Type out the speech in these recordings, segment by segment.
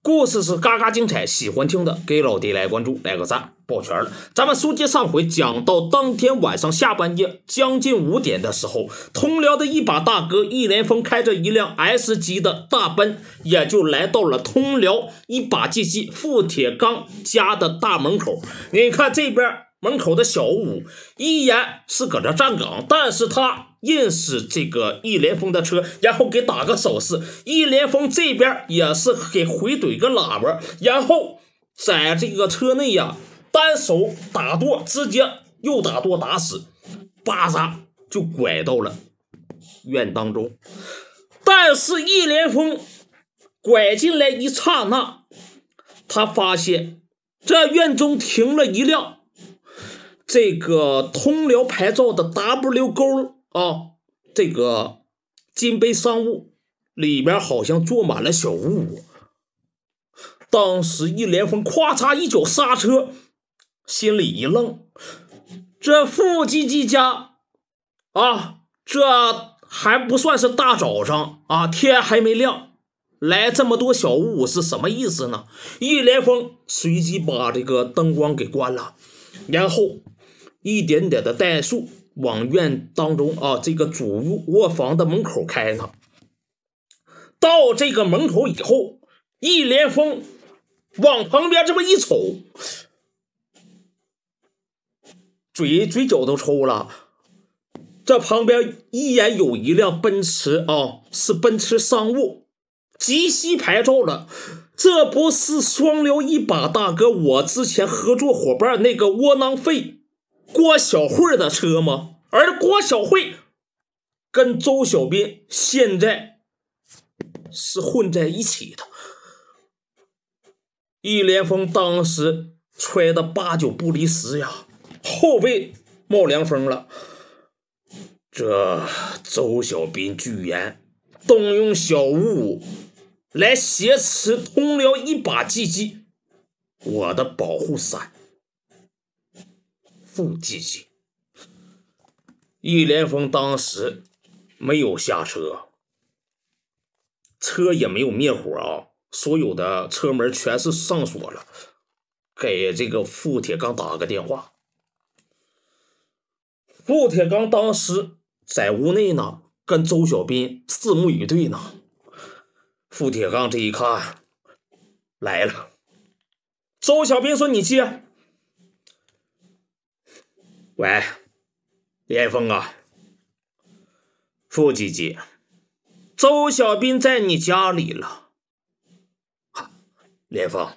故事是嘎嘎精彩，喜欢听的给老弟来关注，来个赞，抱拳了。咱们书接上回，讲到当天晚上下半夜将近五点的时候，通辽的一把大哥易连峰开着一辆 S 级的大奔，也就来到了通辽一把 GG 付铁刚家的大门口。你看这边。门口的小五依然是搁这站岗，但是他认识这个易连峰的车，然后给打个手势。易连峰这边也是给回怼个喇叭，然后在这个车内呀，单手打舵，直接又打舵打死，巴扎就拐到了院当中。但是易连峰拐进来一刹那，他发现这院中停了一辆。这个通辽牌照的 W 勾啊，这个金杯商务里边好像坐满了小五五。当时一连峰咔嚓一脚刹车，心里一愣，这富唧唧家啊，这还不算是大早上啊，天还没亮，来这么多小五五是什么意思呢？一连峰随即把这个灯光给关了，然后。一点点的怠速，往院当中啊，这个主卧卧房的门口开呢。到这个门口以后，一连风往旁边这么一瞅，嘴嘴角都抽了。这旁边依然有一辆奔驰啊，是奔驰商务，极西牌照的。这不是双流一把大哥，我之前合作伙伴那个窝囊废。郭小慧的车吗？而郭小慧跟周小斌现在是混在一起的。易连峰当时揣的八九不离十呀，后背冒凉风了。这周小斌居然动用小五来挟持通辽一把唧唧，我的保护伞。付继进，易连峰当时没有下车，车也没有灭火啊，所有的车门全是上锁了。给这个付铁刚打个电话。付铁刚当时在屋内呢，跟周小斌四目以对呢。付铁刚这一看，来了。周小斌说：“你接。”喂，连峰啊，付吉吉，周小斌在你家里了。连峰，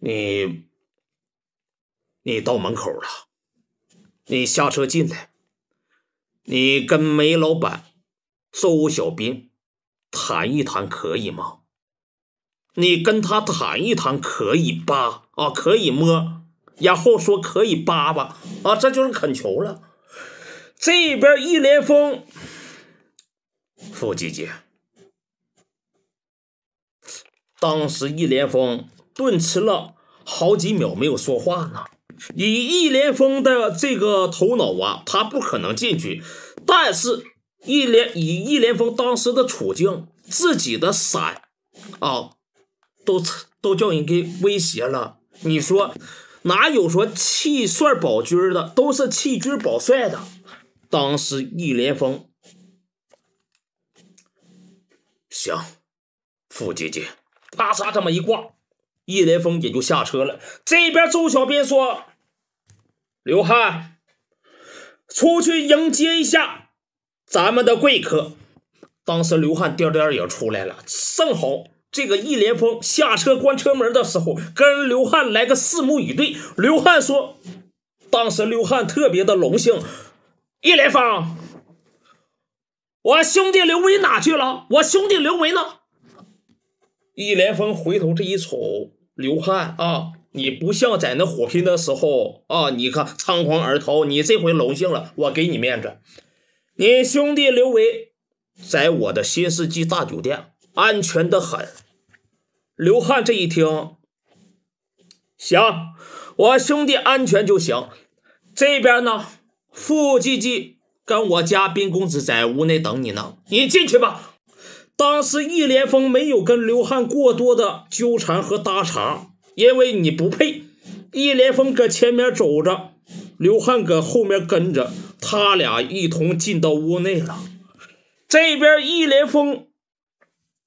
你你到门口了，你下车进来，你跟梅老板周小斌谈一谈可以吗？你跟他谈一谈可以吧？啊，可以摸。然后说可以扒吧啊，这就是恳求了。这边易连峰，傅吉吉，当时易连峰顿迟了好几秒没有说话呢。以易连峰的这个头脑啊，他不可能进去。但是易连以易连峰当时的处境，自己的伞啊，都都叫人给威胁了。你说？哪有说弃帅保军的，都是弃军保帅的。当时易连峰，行，付姐姐，咔嚓这么一挂，易连峰也就下车了。这边周小斌说：“刘汉，出去迎接一下咱们的贵客。”当时刘汉颠颠也出来了，甚好。这个易连峰下车关车门的时候，跟刘汉来个四目以对。刘汉说：“当时刘汉特别的荣幸，易连峰，我兄弟刘维哪去了？我兄弟刘维呢？”易连峰回头这一瞅，刘汉啊，你不像在那火拼的时候啊，你看仓皇而逃。你这回荣幸了，我给你面子。你兄弟刘维，在我的新世纪大酒店安全的很。刘汉这一听，行，我兄弟安全就行。这边呢，傅季季跟我家宾公子在屋内等你呢，你进去吧。当时易连峰没有跟刘汉过多的纠缠和搭茬，因为你不配。易连峰搁前面走着，刘汉搁后面跟着，他俩一同进到屋内了。这边易连峰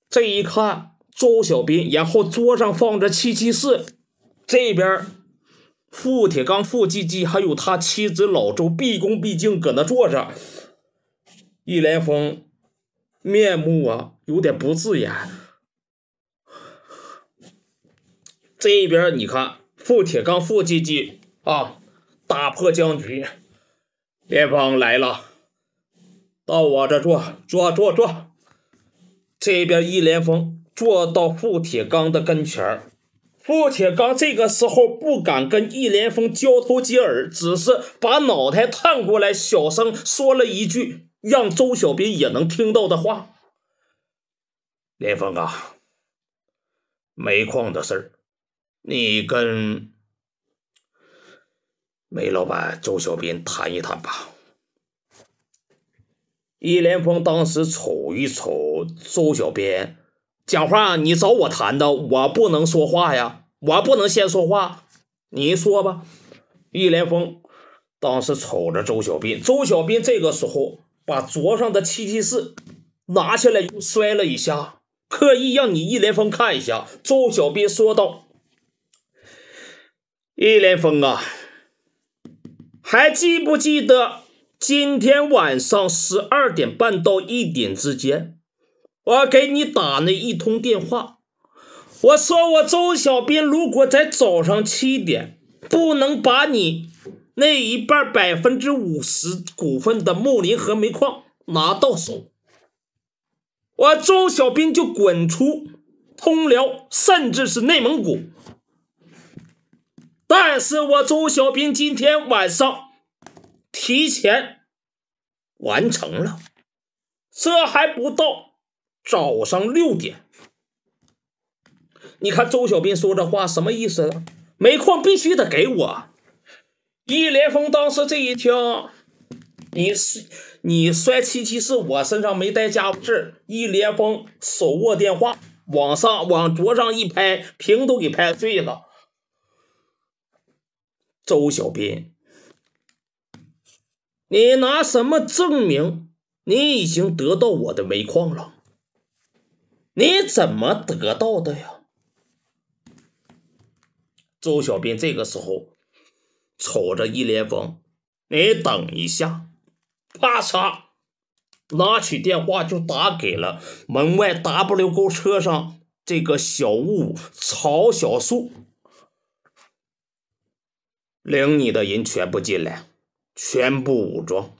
这一看。周小斌，然后桌上放着七七四，这边傅铁刚、傅吉吉还有他妻子老周，毕恭毕敬搁那坐着。易连峰面目啊有点不自然，这边你看傅铁刚、傅吉吉啊打破僵局，连峰来了，到我这坐坐坐坐，这边易连峰。坐到傅铁刚的跟前儿，傅铁刚这个时候不敢跟易连峰交头接耳，只是把脑袋探过来，小声说了一句让周小斌也能听到的话：“连峰啊，煤矿的事儿，你跟煤老板周小斌谈一谈吧。”易连峰当时瞅一瞅周小斌。讲话，你找我谈的，我不能说话呀，我不能先说话，你说吧。易连峰当时瞅着周小斌，周小斌这个时候把桌上的七七四拿下来又摔了一下，刻意让你易连峰看一下。周小斌说道：“易连峰啊，还记不记得今天晚上十二点半到一点之间？”我给你打那一通电话，我说我周小斌如果在早上七点不能把你那一半百分之五十股份的木林河煤矿拿到手，我周小兵就滚出通辽，甚至是内蒙古。但是我周小兵今天晚上提前完成了，这还不到。早上六点，你看周小斌说这话什么意思？煤矿必须得给我。易连峰当时这一听，你是你摔七七是我身上没带家伙事。易连峰手握电话往上往桌上一拍，屏都给拍碎了。周小斌，你拿什么证明你已经得到我的煤矿了？你怎么得到的呀？周小斌这个时候瞅着易连峰，你等一下，啪嚓，拿起电话就打给了门外 W 勾车上这个小物曹小素，领你的人全部进来，全部武装。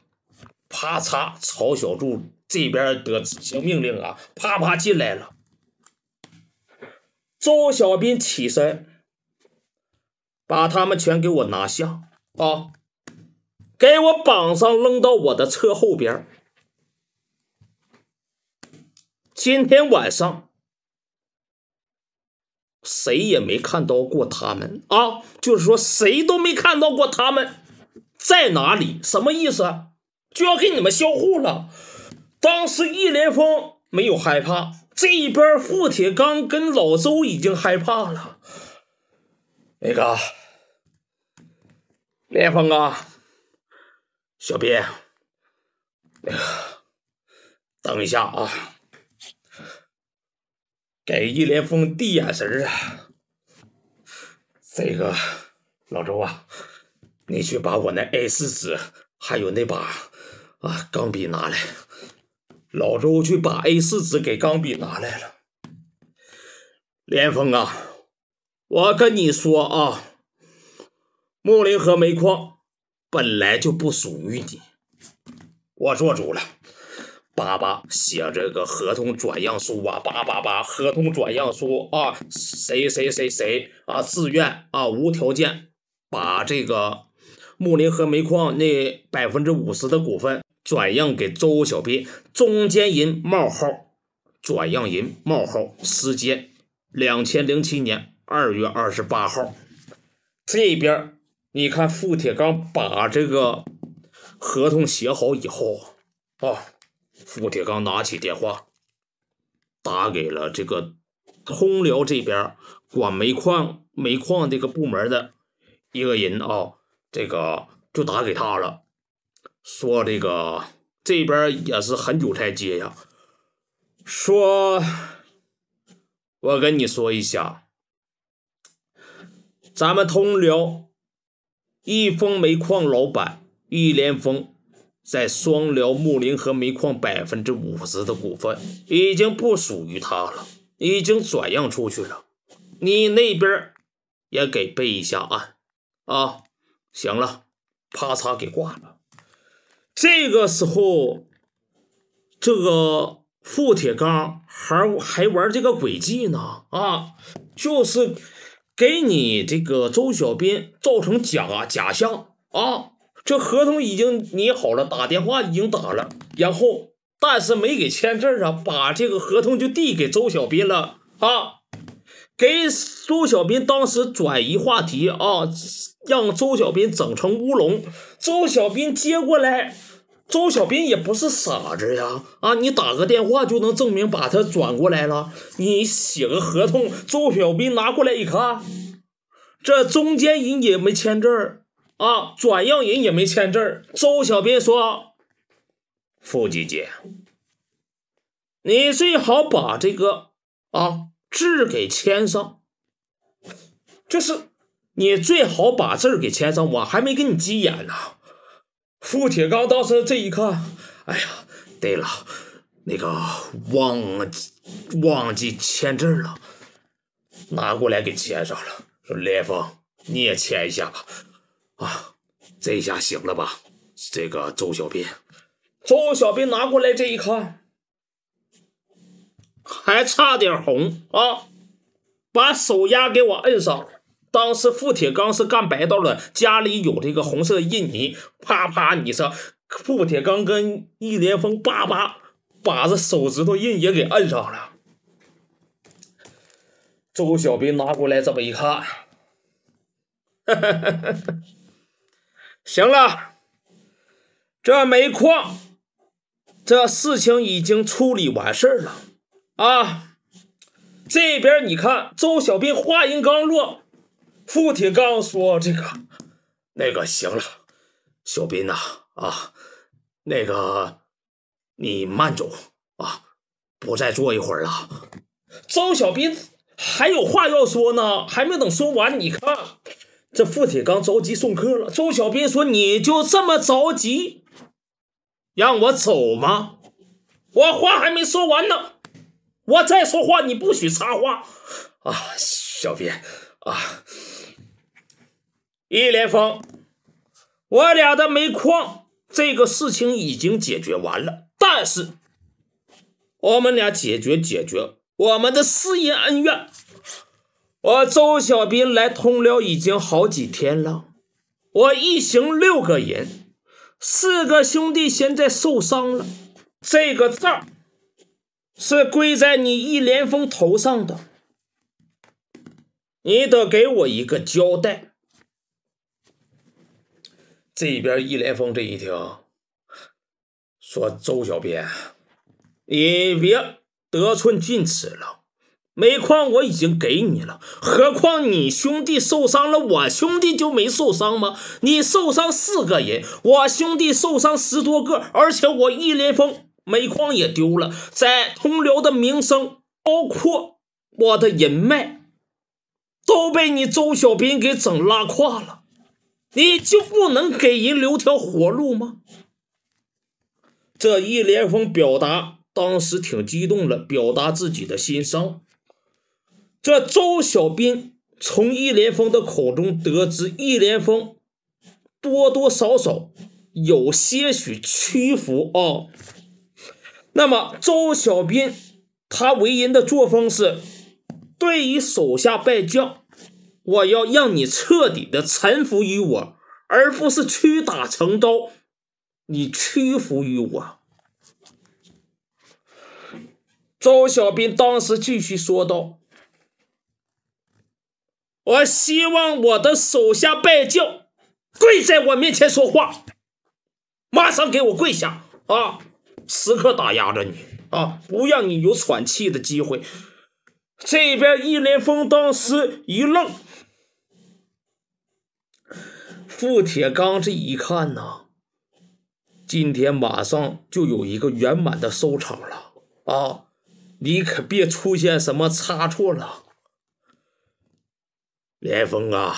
啪嚓！曹小柱这边得执行命令啊！啪啪进来了。周小斌起身，把他们全给我拿下啊！给我绑上，扔到我的车后边。今天晚上，谁也没看到过他们啊！就是说，谁都没看到过他们在哪里，什么意思？就要给你们销户了。当时易连峰没有害怕，这一边付铁刚跟老周已经害怕了。那个，连峰啊，小斌，那个，等一下啊，给易连峰递眼神啊。这个，老周啊，你去把我那 A 四纸还有那把。啊，钢笔拿来，老周去把 A4 纸给钢笔拿来了。连峰啊，我跟你说啊，木林河煤矿本来就不属于你，我做主了。爸爸写这个合同转让书啊，爸爸把合同转让书啊，谁谁谁谁啊，自愿啊，无条件把这个。木林河煤矿那百分之五十的股份转让给周小斌，中间人冒号，转让人冒号，时间两千零七年二月二十八号。这边你看，付铁刚把这个合同写好以后啊，付铁刚拿起电话打给了这个通辽这边管煤矿煤矿这个部门的一个人啊。这个就打给他了，说这个这边也是很久才接呀，说我跟你说一下，咱们通辽益丰煤矿老板易连峰。在双辽木林和煤矿百分之五十的股份已经不属于他了，已经转让出去了，你那边也给备一下啊啊。行了，啪嚓给挂了。这个时候，这个付铁刚还还玩这个诡计呢啊，就是给你这个周小斌造成假假象啊，这合同已经拟好了，打电话已经打了，然后但是没给签字啊，把这个合同就递给周小斌了啊。给周小斌当时转移话题啊，让周小斌整成乌龙。周小斌接过来，周小斌也不是傻子呀，啊，你打个电话就能证明把他转过来了，你写个合同，周小斌拿过来一看，这中间人也没签字啊，转让人也没签字周小斌说：“付姐姐，你最好把这个啊。”字给签上，就是你最好把字给签上。我还没跟你急眼呢。付铁刚当时这一看，哎呀，对了，那个忘忘记签字了，拿过来给签上了。说雷锋，你也签一下吧。啊，这下行了吧？这个周小斌，周小斌拿过来这一看。还差点红啊！把手压给我摁上。当时付铁刚是干白道的，家里有这个红色印泥，啪啪，你说付铁刚跟易连峰叭叭把这手指头印也给摁上了。周小兵拿过来，这么一看，哈哈哈行了，这煤矿这事情已经处理完事了。啊，这边你看，周小斌话音刚落，付铁刚说：“这个、那个，行了，小斌呐，啊，那个，你慢走啊，不再坐一会儿了。”周小斌还有话要说呢，还没等说完，你看，这付铁刚着急送客了。周小斌说：“你就这么着急让我走吗？我话还没说完呢。”我再说话，你不许插话啊！小斌啊，易连峰，我俩的煤矿这个事情已经解决完了，但是我们俩解决解决我们的私人恩怨。我周小斌来通辽已经好几天了，我一行六个人，四个兄弟现在受伤了，这个账。是跪在你易连峰头上的，你得给我一个交代。这边易连峰这一听，说周小编，你别得寸进尺了。煤矿我已经给你了，何况你兄弟受伤了，我兄弟就没受伤吗？你受伤四个人，我兄弟受伤十多个，而且我易连峰。煤矿也丢了，在通辽的名声，包括我的人脉，都被你周小斌给整拉胯了。你就不能给人留条活路吗？这一连峰表达当时挺激动的，表达自己的心声。这周小斌从一连峰的口中得知，一连峰多多少少有些许屈服啊。那么，周小斌他为人的作风是：对于手下败将，我要让你彻底的臣服于我，而不是屈打成招。你屈服于我。周小斌当时继续说道：“我希望我的手下败将跪在我面前说话，马上给我跪下啊！”时刻打压着你啊，不让你有喘气的机会。这边，易连峰当时一愣，傅铁刚这一看呢，今天马上就有一个圆满的收场了啊！你可别出现什么差错了，连峰啊，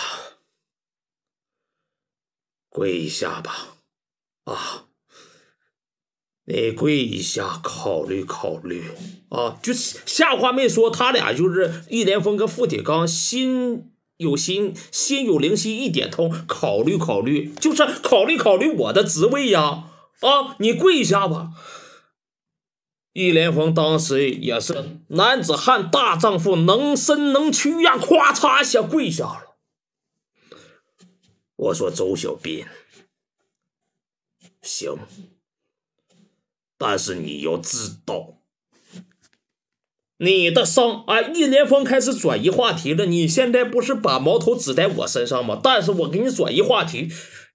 跪下吧，啊！你跪一下，考虑考虑啊！就是下话没说，他俩就是易连峰跟付铁刚心有心，心有灵犀一点通，考虑考虑，就是考虑考虑我的职位呀！啊，你跪一下吧。易连峰当时也是男子汉大丈夫，能伸能屈呀，咔嚓一下跪下了。我说周小斌，行。但是你要知道，你的伤啊，易连峰开始转移话题了。你现在不是把矛头指在我身上吗？但是我给你转移话题，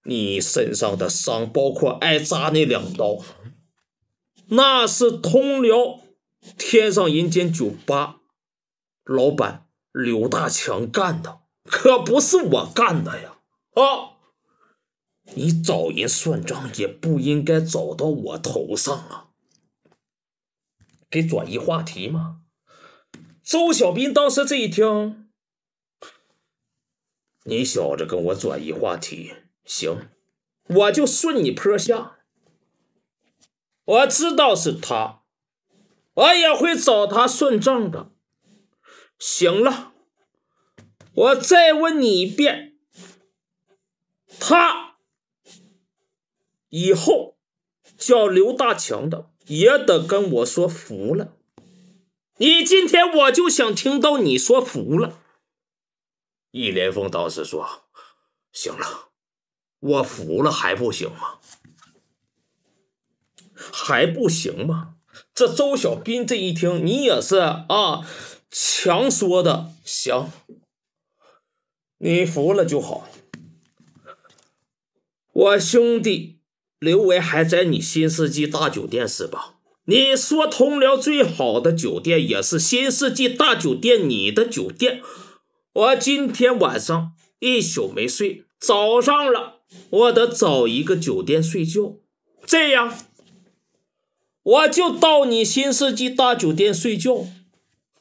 你身上的伤，包括挨扎那两刀，那是通辽天上人间酒吧老板刘大强干的，可不是我干的呀！啊！你找人算账也不应该找到我头上啊！给转移话题吗？周小斌当时这一听，你小子跟我转移话题，行，我就顺你坡下。我知道是他，我也会找他算账的。行了，我再问你一遍，他。以后叫刘大强的也得跟我说服了。你今天我就想听到你说服了。易连峰当时说：“行了，我服了还不行吗？还不行吗？”这周小斌这一听，你也是啊，强说的行，你服了就好，我兄弟。刘维还在你新世纪大酒店是吧？你说通辽最好的酒店也是新世纪大酒店，你的酒店。我今天晚上一宿没睡，早上了我得找一个酒店睡觉。这样，我就到你新世纪大酒店睡觉，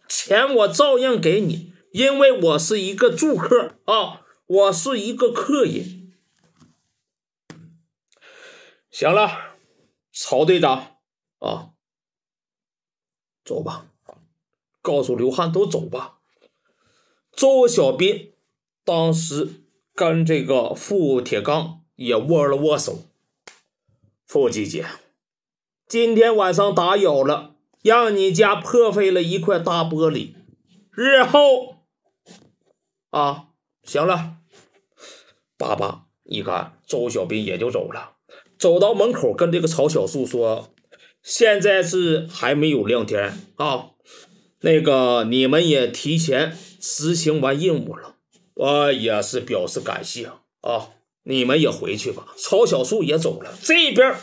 钱我照样给你，因为我是一个住客啊，我是一个客人。行了，曹队长啊，走吧。告诉刘汉都走吧。周小斌当时跟这个付铁刚也握了握手。付姐姐，今天晚上打扰了，让你家破费了一块大玻璃。日后啊，行了，爸爸，你看，周小斌也就走了。走到门口，跟这个曹小树说：“现在是还没有亮天啊，那个你们也提前执行完任务了，我也是表示感谢啊，你们也回去吧。”曹小树也走了。这边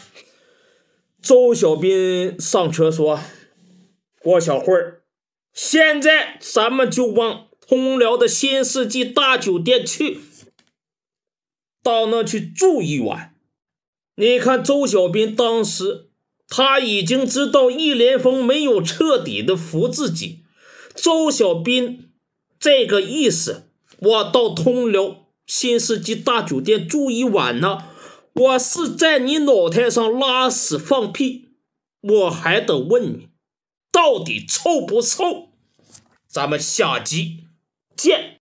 周小斌上车说：“郭小慧现在咱们就往通辽的新世纪大酒店去，到那去住一晚。”你看周小斌当时他已经知道易连峰没有彻底的服自己，周小斌这个意思，我到通辽新世纪大酒店住一晚呢，我是在你脑袋上拉屎放屁，我还得问你到底臭不臭？咱们下集见。